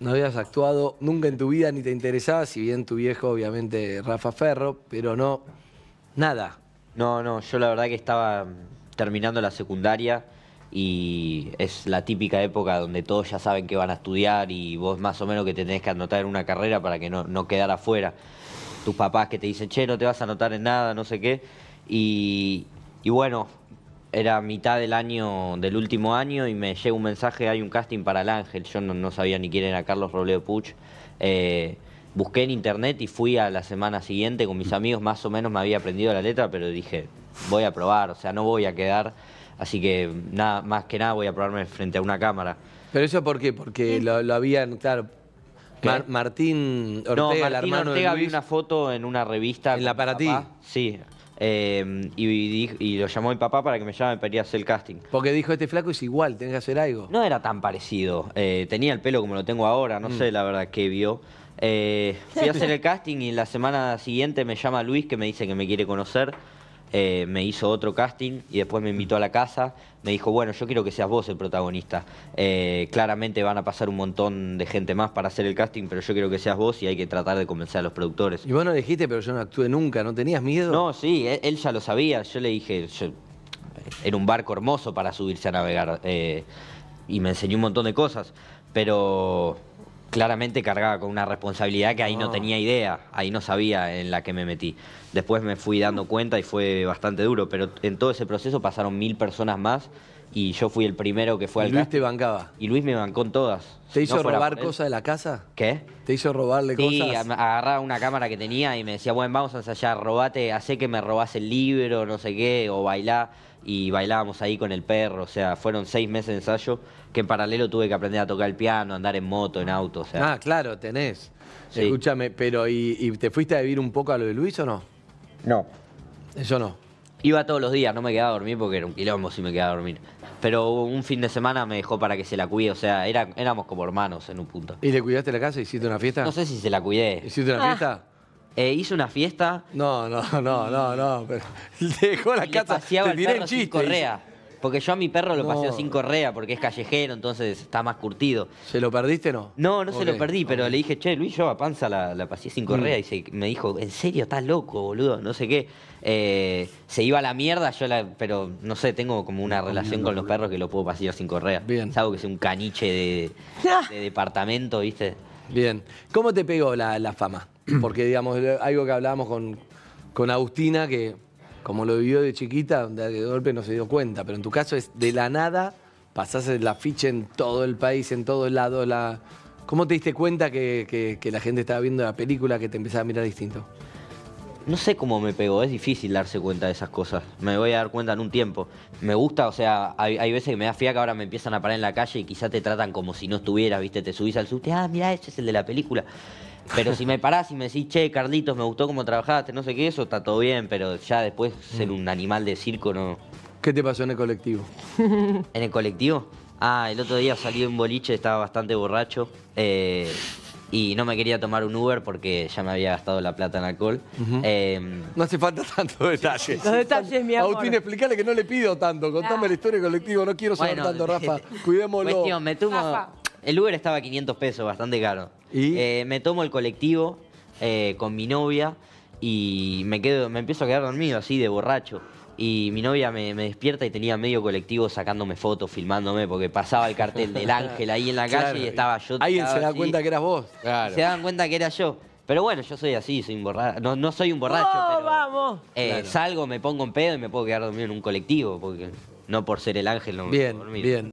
no habías actuado nunca en tu vida ni te interesaba, si bien tu viejo, obviamente, Rafa Ferro, pero no, nada. No, no, yo la verdad que estaba mm, terminando la secundaria y es la típica época donde todos ya saben que van a estudiar y vos más o menos que te tenés que anotar en una carrera para que no, quedara afuera. Tus papás que te dicen, che, no te vas a anotar en nada, no sé qué. Y, y bueno, era mitad del año, del último año, y me llega un mensaje, hay un casting para el Ángel, yo no, sabía ni quién era Carlos Robledo Puch. Eh, busqué en internet y fui a la semana siguiente con mis amigos, más o menos me había aprendido la letra, pero dije, voy a probar, o sea, no voy a quedar, así que nada, más que nada voy a probarme frente a una cámara. ¿Pero eso por qué? Porque lo, habían, claro, Martín Ortega, el hermano una foto en una revista. ¿En la para ti? Sí, Em, y, lo llamó mi papá para que me llame para ir a hacer el casting. Porque dijo, este flaco es igual, tenés que hacer algo. No era tan parecido. Eh, tenía el pelo como lo tengo ahora, no mm. sé la verdad qué vio. Eh, fui a hacer el casting y la semana siguiente me llama Luis que me dice que me quiere conocer. Eh, me hizo otro casting y después me invitó a la casa. Me dijo, bueno, yo quiero que seas vos el protagonista. Eh, claramente van a pasar un montón de gente más para hacer el casting, pero yo quiero que seas vos y hay que tratar de convencer a los productores. Y vos no dijiste, pero yo no actué nunca, ¿no tenías miedo? No, sí, e-, él, ya lo sabía. Yo le dije, era un barco hermoso para subirse a navegar eh, y me enseñó un montón de cosas, pero claramente cargaba con una responsabilidad que ahí no. Ah. tenía idea, ahí no sabía en la que me metí. Después me fui dando cuenta y fue bastante duro, pero en todo ese proceso pasaron mil personas más y yo fui el primero que fue al. Y Luis te bancaba. Y Luis me bancó en todas. ¿Te hizo robar cosas de la casa? ¿Qué? ¿Te hizo robarle cosas? Sí, agarraba una cámara que tenía y me decía, bueno, vamos a ensayar, robate, hace que me robás el libro, no sé qué, o bailá. Y bailábamos ahí con el perro, o sea, fueron seis meses de ensayo que en paralelo tuve que aprender a tocar el piano, andar en moto, en auto, Ah, claro, tenés. Escúchame, pero ¿y, te fuiste a vivir un poco a lo de Luis o no? No. Eso no. Iba todos los días, no me quedaba a dormir porque era un quilombo si me quedaba a dormir. Pero un fin de semana me dejó para que se la cuide, o sea, éramos como hermanos en un punto. ¿Y le cuidaste la casa? ¿Hiciste una fiesta? No sé si se la cuidé. ¿Hiciste una ah. fiesta? Eh, hizo una fiesta. No, no, no, no, no. Pero dejó la casa. Le el correa. Porque yo a mi perro lo paseo sin correa porque es callejero, entonces está más curtido. ¿Se lo perdiste no? No, no se lo perdí, pero le dije, che, Luis, yo a panza la, la pasé sin correa. Mm. Y me dijo, ¿en serio estás loco, boludo? No sé qué. Eh, se iba a la mierda, yo la, pero no sé, tengo como una relación con los perros que lo puedo pasear sin correa. Bien. Salvo que es un caniche ah. de, departamento, ¿viste? Bien. ¿Cómo te pegó la, fama? Porque, digamos, algo que hablábamos con, con Agustina, que como lo vivió de chiquita, donde de golpe no se dio cuenta, pero en tu caso es de la nada, pasaste la ficha en todo el país, en todo el lado. La... ¿Cómo te diste cuenta que, que la gente estaba viendo la película, que te empezaba a mirar distinto? no sé cómo me pegó, es difícil darse cuenta de esas cosas. Me voy a dar cuenta en un tiempo. Me gusta, o sea, hay, veces que me da que ahora me empiezan a parar en la calle y quizás te tratan como si no estuvieras, ¿viste? Te subís al subte, ah, mira, ese es el de la película. Pero si me parás y me decís, che, Carlitos, me gustó cómo trabajaste, no sé qué, eso está todo bien, pero ya después ser un animal de circo no. ¿Qué te pasó en el colectivo? ¿En el colectivo? Ah, el otro día salí de un boliche, estaba bastante borracho. Eh, y no me quería tomar un Uber porque ya me había gastado la plata en alcohol. Em, no hace falta tanto detalles. Los detalles, mi amor. Agustín, explícale que no le pido tanto. Contame ah. la historia del colectivo, no quiero saber tanto, Rafa. Cuidémoslo. me tomo... El Uber estaba a 500 pesos, bastante caro. Eh, me tomo el colectivo eh, con mi novia y me, quedo, me empiezo a quedar dormido así, de borracho. Y mi novia me, despierta y tenía medio colectivo sacándome fotos, filmándome, porque pasaba el cartel del ángel ahí en la calle y estaba yo. Alguien se da cuenta que eras vos. Se dan cuenta que era yo. Pero bueno, yo soy así, soy un No, no soy un borracho, oh, vamos! Eh, salgo, me pongo en pedo y me puedo quedar dormido en un colectivo, porque no por ser el ángel no me bien, Bien.